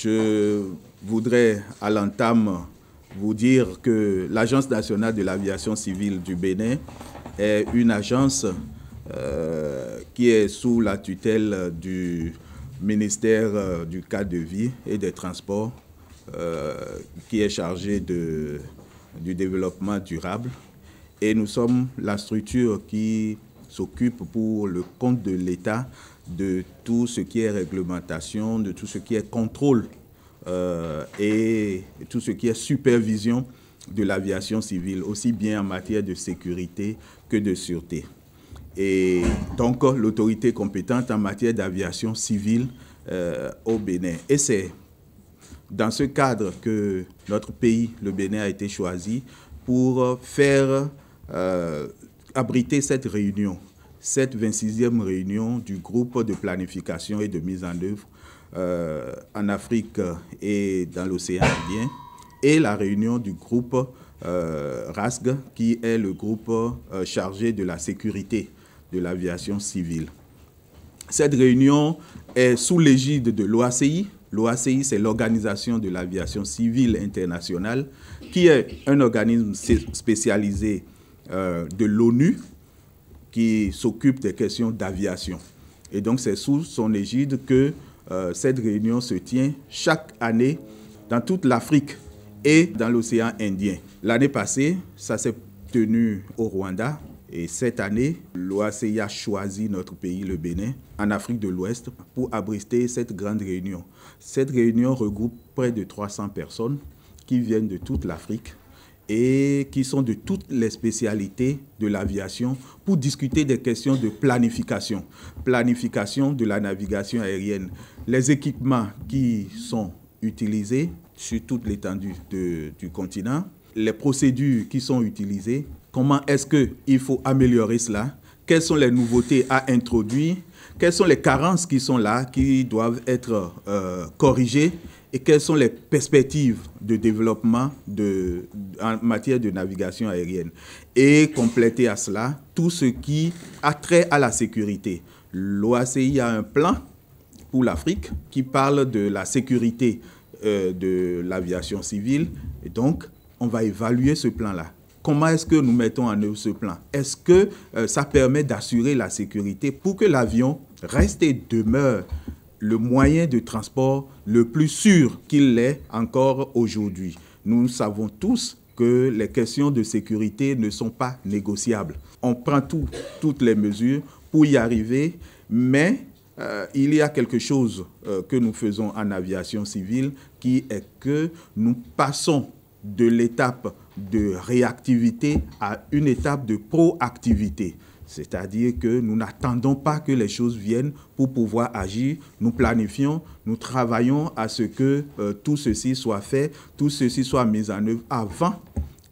Je voudrais à l'entame vous dire que l'Agence nationale de l'aviation civile du Bénin est une agence euh, qui est sous la tutelle du ministère euh, du cadre de vie et des transports, euh, qui est chargé de, du développement durable. Et nous sommes la structure qui s'occupe pour le compte de l'État de tout ce qui est réglementation, de tout ce qui est contrôle euh, et tout ce qui est supervision de l'aviation civile, aussi bien en matière de sécurité que de sûreté. Et donc l'autorité compétente en matière d'aviation civile euh, au Bénin. Et c'est dans ce cadre que notre pays, le Bénin, a été choisi pour faire euh, abriter cette réunion, cette 26e réunion du groupe de planification et de mise en œuvre euh, en Afrique et dans l'océan Indien, et la réunion du groupe euh, RASG, qui est le groupe euh, chargé de la sécurité de l'aviation civile. Cette réunion est sous l'égide de l'OACI. L'OACI, c'est l'Organisation de l'aviation civile internationale, qui est un organisme spécialisé euh, de l'ONU qui s'occupe des questions d'aviation. Et donc c'est sous son égide que euh, cette réunion se tient chaque année dans toute l'Afrique et dans l'océan Indien. L'année passée, ça s'est tenu au Rwanda et cette année, l'OACI a choisi notre pays, le Bénin, en Afrique de l'Ouest, pour abriter cette grande réunion. Cette réunion regroupe près de 300 personnes qui viennent de toute l'Afrique et qui sont de toutes les spécialités de l'aviation pour discuter des questions de planification, planification de la navigation aérienne, les équipements qui sont utilisés sur toute l'étendue du continent, les procédures qui sont utilisées, comment est-ce qu'il faut améliorer cela, quelles sont les nouveautés à introduire, quelles sont les carences qui sont là, qui doivent être euh, corrigées et quelles sont les perspectives de développement en matière de navigation aérienne. Et compléter à cela tout ce qui a trait à la sécurité. L'OACI a un plan pour l'Afrique qui parle de la sécurité euh, de l'aviation civile. Et donc, on va évaluer ce plan-là. Comment est-ce que nous mettons en œuvre ce plan Est-ce que euh, ça permet d'assurer la sécurité pour que l'avion reste et demeure le moyen de transport le plus sûr qu'il l'est encore aujourd'hui. Nous savons tous que les questions de sécurité ne sont pas négociables. On prend toutes les mesures pour y arriver, mais euh, il y a quelque chose euh, que nous faisons en aviation civile qui est que nous passons de l'étape de réactivité à une étape de proactivité. C'est-à-dire que nous n'attendons pas que les choses viennent pour pouvoir agir. Nous planifions, nous travaillons à ce que euh, tout ceci soit fait, tout ceci soit mis en œuvre avant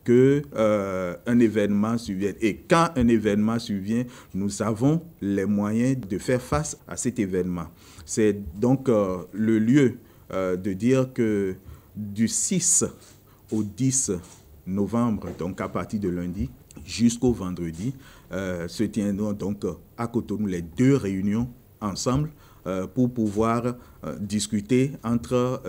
que euh, un événement survienne. Et quand un événement survient, nous avons les moyens de faire face à cet événement. C'est donc euh, le lieu de dire que du 6 au 10 novembre, donc à partir de lundi jusqu'au vendredi, euh, se tiendront donc euh, à Cotonou les deux réunions ensemble euh, pour pouvoir discuter entre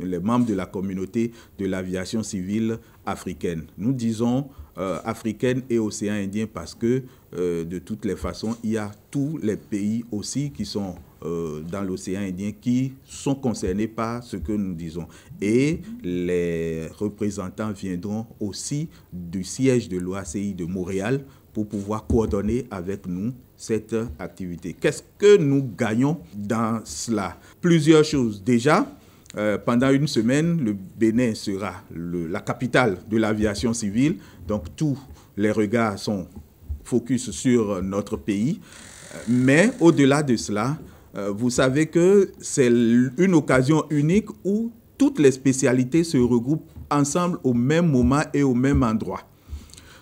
les membres de la communauté de l'aviation civile africaine. Nous disons africaine et océan indien parce que de toutes les façons, il y a tous les pays aussi qui sont dans l'océan Indien qui sont concernés par ce que nous disons. Et les représentants viendront aussi du siège de l'OACI de Montréal pour pouvoir coordonner avec nous cette activité. Qu'est-ce que nous gagnons dans cela Plusieurs choses. Déjà, euh, pendant une semaine, le Bénin sera la capitale de l'aviation civile, donc tous les regards sont focus sur notre pays. Mais au-delà de cela, euh, vous savez que c'est une occasion unique où toutes les spécialités se regroupent ensemble au même moment et au même endroit.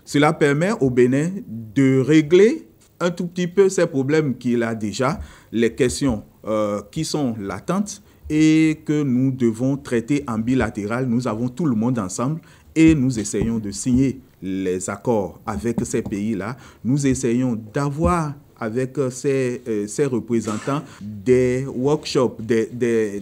Cela permet au Bénin de régler un tout petit peu ces problèmes qu'il a déjà, les questions euh, qui sont latentes et que nous devons traiter en bilatéral. Nous avons tout le monde ensemble et nous essayons de signer les accords avec ces pays-là. Nous essayons d'avoir avec euh, euh, ces, représentants des workshops, des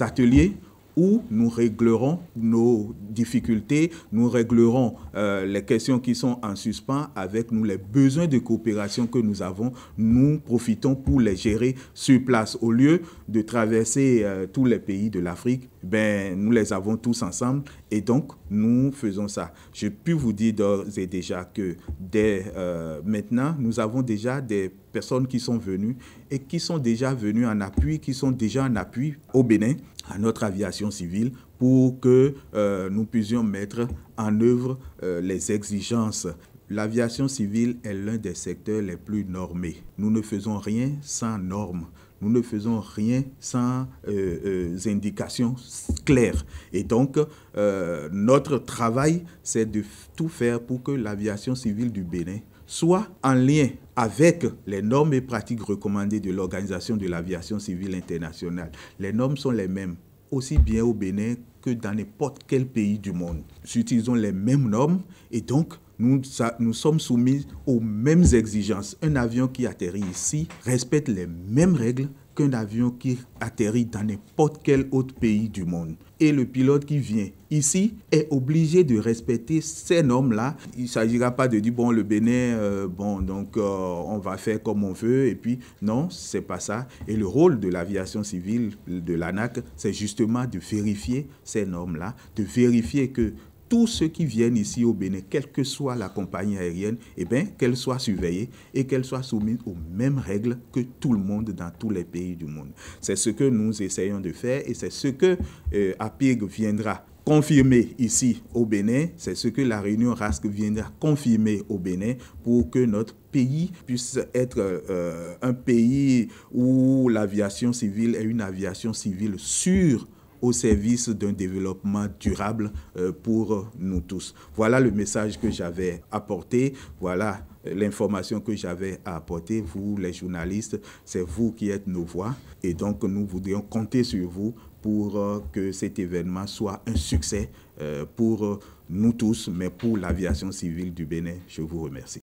ateliers où nous réglerons nos difficultés, nous réglerons euh, les questions qui sont en suspens avec nous, les besoins de coopération que nous avons, nous profitons pour les gérer sur place au lieu de traverser euh, tous les pays de l'Afrique ben, nous les avons tous ensemble et donc nous faisons ça. Je puis vous dire d'ores et déjà que dès euh, maintenant, nous avons déjà des personnes qui sont venues et qui sont déjà venues en appui, qui sont déjà en appui au Bénin, à notre aviation civile, pour que euh, nous puissions mettre en œuvre euh, les exigences L'aviation civile est l'un des secteurs les plus normés. Nous ne faisons rien sans normes. Nous ne faisons rien sans euh, euh, indications claires. Et donc, euh, notre travail, c'est de tout faire pour que l'aviation civile du Bénin soit en lien avec les normes et pratiques recommandées de l'Organisation de l'aviation civile internationale. Les normes sont les mêmes, aussi bien au Bénin que dans n'importe quel pays du monde. Nous utilisons les mêmes normes et donc nous, nous, sommes soumis aux mêmes exigences. Un avion qui atterrit ici respecte les mêmes règles qu'un avion qui atterrit dans n'importe quel autre pays du monde. Et le pilote qui vient ici est obligé de respecter ces normes-là. Il ne s'agira pas de dire, bon, le Bénin, euh, bon, donc euh, on va faire comme on veut. Et puis, non, c'est pas ça. Et le rôle de l'aviation civile, de l'ANAC, c'est justement de vérifier ces normes-là, de vérifier que tous ceux qui viennent ici au Bénin, quelle que soit la compagnie aérienne, eh bien, qu'elle soit surveillée et qu'elle soit soumise aux mêmes règles que tout le monde dans tous les pays du monde. C'est ce que nous essayons de faire et c'est ce que euh, APIG viendra confirmer ici au Bénin. C'est ce que la réunion RASC viendra confirmer au Bénin pour que notre pays puisse être euh, un pays où l'aviation civile est une aviation civile sûre au service d'un développement durable euh, pour nous tous. Voilà le message que j'avais apporté. Voilà euh, l'information que j'avais à apporter. Vous, les journalistes, c'est vous qui êtes nos voix. Et donc, nous voudrions compter sur vous pour euh, que cet événement soit un succès pour nous tous, mais pour l'aviation civile du Bénin. Je vous remercie.